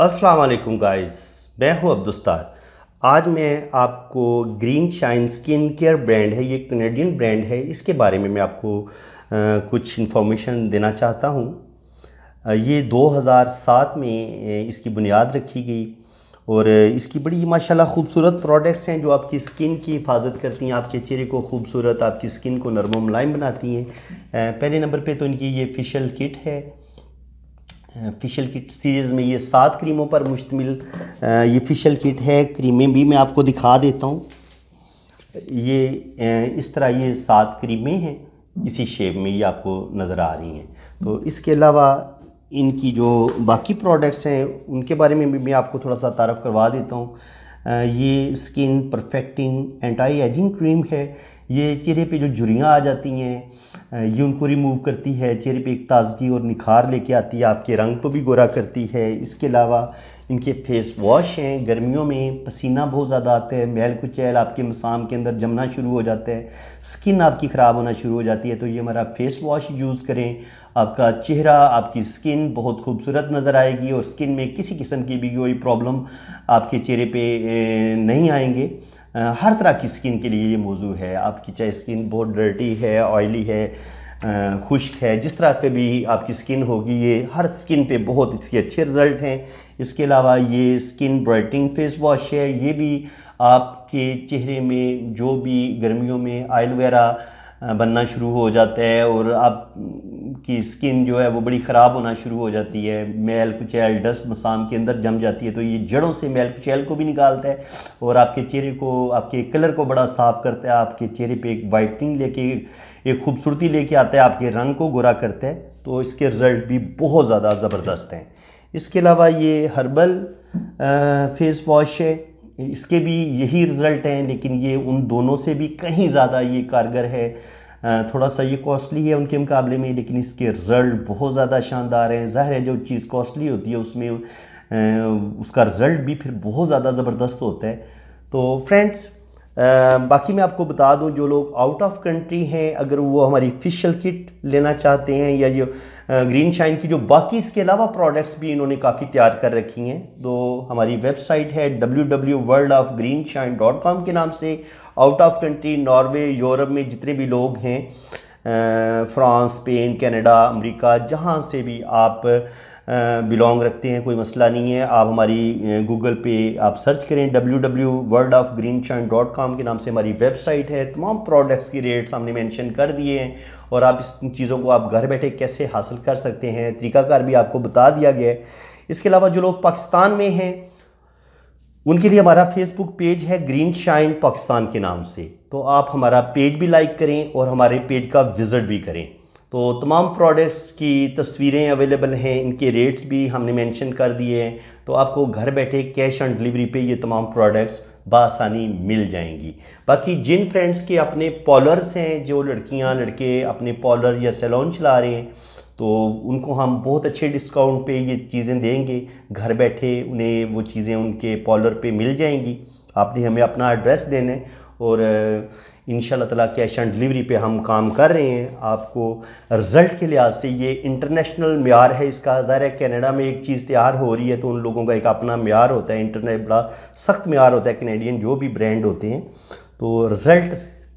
अस्सलाम वालेकुम गाइस मैं हूं अब्दुस्तार आज मैं आपको green shine skin care brand है ये कनेडियन ब्रांड है इसके बारे में मैं आपको आ, कुछ इन्फॉर्मेशन देना चाहता हूं ये 2007 में इसकी बुनियाद रखी गई और इसकी बड़ी माशाल्लाह खूबसूरत प्रोडक्ट्स हैं जो आपकी स्किन की हिफाजत करती हैं आपके चेहरे को खूबसूरत आपकी स्किन को नरम मुलायम बनाती हैं पहले नंबर पे तो इनकी ये फेशियल किट है फिशल किट सीरीज़ में ये सात क्रीमों पर मुश्तमिल ये फिशल किट है क्रीमें भी मैं आपको दिखा देता हूँ ये इस तरह ये सात क्रीमें हैं इसी शेप में ये आपको नज़र आ रही हैं तो इसके अलावा इनकी जो बाकी प्रोडक्ट्स हैं उनके बारे में भी मैं आपको थोड़ा सा तारफ़ करवा देता हूँ ये skin perfecting anti ageing cream है ये चेहरे पे जो झुरियाँ आ जाती हैं ये उनको रिमूव करती है चेहरे पे एक ताजगी और निखार लेके आती है आपके रंग को भी गोरा करती है इसके अलावा इनके फेस वॉश हैं गर्मियों में पसीना बहुत ज़्यादा आता है मैल कुचैल आपके मसाम के अंदर जमना शुरू हो जाता है स्किन आपकी ख़राब होना शुरू हो जाती है तो ये हमारा फेस वॉश यूज़ करें आपका चेहरा आपकी स्किन बहुत खूबसूरत नज़र आएगी और स्किन में किसी किस्म की भी कोई प्रॉब्लम आपके चेहरे पे नहीं आएंगे हर तरह की स्किन के लिए ये मौजू है आपकी चाहे स्किन बहुत डर्टी है ऑयली है खुश्क है जिस तरह के भी आपकी स्किन होगी ये हर स्किन पे बहुत इसके अच्छे रिज़ल्ट हैं इसके अलावा ये स्किन ब्राइटिंग फेस वॉश है ये भी आपके चेहरे में जो भी गर्मियों में आयल वगैरह बनना शुरू हो जाता है और आपकी स्किन जो है वो बड़ी ख़राब होना शुरू हो जाती है मैल कुचैल डस्ट मसाम के अंदर जम जाती है तो ये जड़ों से मैल कुचैल को भी निकालता है और आपके चेहरे को आपके कलर को बड़ा साफ़ करता है आपके चेहरे पे एक वाइटनिंग लेके एक खूबसूरती लेके आता है आपके रंग को गोरा करता है तो इसके रिज़ल्ट भी बहुत ज़्यादा ज़बरदस्त हैं इसके अलावा ये हर्बल फेस वॉश है इसके भी यही रिज़ल्ट हैं लेकिन ये उन दोनों से भी कहीं ज़्यादा ये कारगर है थोड़ा सा ये कॉस्टली है उनके मुकाबले में लेकिन इसके रिज़ल्ट बहुत ज़्यादा शानदार हैं ज़ाहिर है जो चीज़ कॉस्टली होती है उसमें उसका रिज़ल्ट भी फिर बहुत ज़्यादा ज़बरदस्त होता है तो फ्रेंड्स बाकी मैं आपको बता दूं जो लोग आउट ऑफ कंट्री हैं अगर वो हमारी फिशल किट लेना चाहते हैं या जो ग्रीन शाइन की जो बाकी इसके अलावा प्रोडक्ट्स भी इन्होंने काफ़ी तैयार कर रखी हैं तो हमारी वेबसाइट है W W world of green shine dot के नाम से out of country Norway Europe में जितने भी लोग हैं फ्रांस स्पेन कनाडा अमेरिका जहाँ से भी आप बिलोंग रखते हैं कोई मसला नहीं है आप हमारी गूगल पे आप सर्च करें W W world of green shine dot com के नाम से हमारी वेबसाइट है तमाम प्रोडक्ट्स की रेट्स हमने मैंशन कर दिए हैं और आप इस चीज़ों को आप घर बैठे कैसे हासिल कर सकते हैं तरीकाकार भी आपको बता दिया गया है इसके अलावा जो लोग पाकिस्तान में हैं उनके लिए हमारा फेसबुक पेज है ग्रीन शाइन पाकिस्तान के नाम से तो आप हमारा पेज भी लाइक करें और हमारे पेज का विज़िट भी करें तो तमाम प्रोडक्ट्स की तस्वीरें अवेलेबल हैं इनके रेट्स भी हमने मेंशन कर दिए हैं तो आपको घर बैठे कैश ऑन डिलीवरी पे ये तमाम प्रोडक्ट्स बसानी मिल जाएंगी बाकी जिन फ्रेंड्स के अपने पॉलर्स हैं जो लड़कियां लड़के अपने पॉलर या सैलून चला रहे हैं तो उनको हम बहुत अच्छे डिस्काउंट पर ये चीज़ें देंगे घर बैठे उन्हें वो चीज़ें उनके पॉलर पर मिल जाएंगी आपने हमें अपना एड्रेस देना है और इन ताला कैश ऑन डिलीवरी पे हम काम कर रहे हैं आपको रिज़ल्ट के लिहाज से ये इंटरनेशनल मैार है इसका ज़ाहिर है कैनेडा में एक चीज़ तैयार हो रही है तो उन लोगों का एक अपना मैार होता है इंटरनेट बड़ा सख्त मैार होता है कैनेडियन जो भी ब्रांड होते हैं तो रिज़ल्ट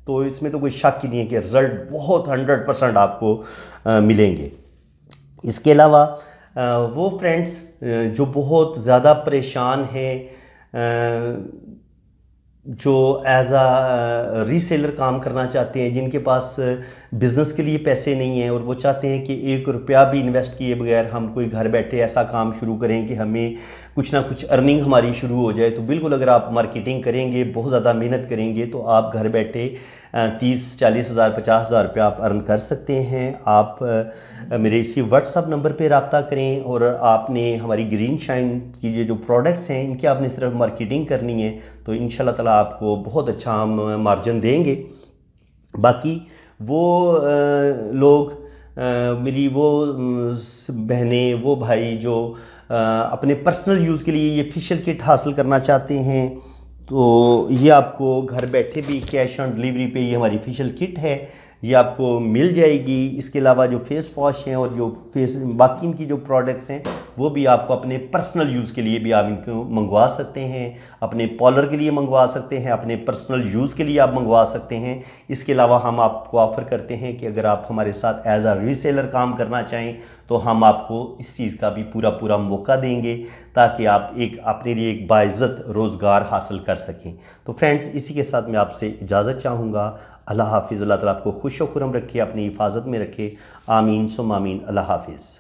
तो इसमें तो कोई शक ही नहीं है कि रिज़ल्ट बहुत हंड्रेड परसेंट आपको आ, मिलेंगे इसके अलावा वो फ्रेंड्स जो बहुत ज़्यादा परेशान हैं जो एज आ रीसेलर काम करना चाहते हैं जिनके पास बिज़नेस uh, के लिए पैसे नहीं हैं और वो चाहते हैं कि एक रुपया भी इन्वेस्ट किए बगैर हम कोई घर बैठे ऐसा काम शुरू करें कि हमें कुछ ना कुछ अर्निंग हमारी शुरू हो जाए तो बिल्कुल अगर आप मार्केटिंग करेंगे बहुत ज़्यादा मेहनत करेंगे तो आप घर बैठे तीस चालीस हज़ार पचास हज़ार रुपये आप अर्न कर सकते हैं आप मेरे इसी व्हाट्सअप नंबर पर रबता करें और आपने हमारी ग्रीन शाइन की ये जो प्रोडक्ट्स हैं इनकी आपने इस तरफ मार्केटिंग करनी है तो इन तला आपको बहुत अच्छा हम मार्जिन देंगे बाकी वो लोग मेरी वो बहनें वो भाई जो अपने पर्सनल यूज़ के लिए ये फ़िशल किट हासिल करना चाहते हैं तो ये आपको घर बैठे भी कैश ऑन डिलीवरी पे ये हमारी फेशियल किट है ये आपको मिल जाएगी इसके अलावा जो फेस वॉश हैं और जो फेस बाकी इनकी जो प्रोडक्ट्स हैं वो भी आपको अपने पर्सनल यूज़ के लिए भी आप इनको मंगवा सकते हैं अपने पॉलर के लिए मंगवा सकते हैं अपने पर्सनल यूज़ के लिए आप मंगवा सकते हैं इसके अलावा हम आपको ऑफ़र करते हैं कि अगर आप हमारे साथ एज आ रीसेलर काम करना चाहें तो हम आपको इस चीज़ का भी पूरा पूरा मौका देंगे ताकि आप एक अपने लिए एक बाज़त रोज़गार हासिल कर सकें तो फ्रेंड्स इसी के साथ मैं आपसे इजाज़त चाहूँगा अल्लाह हाफिज़ अल्लाह ताला आपको खुश व खुरम रखे अपनी हिफाजत में रखे आमीन सुम आमीन अल्लाह हाफिज़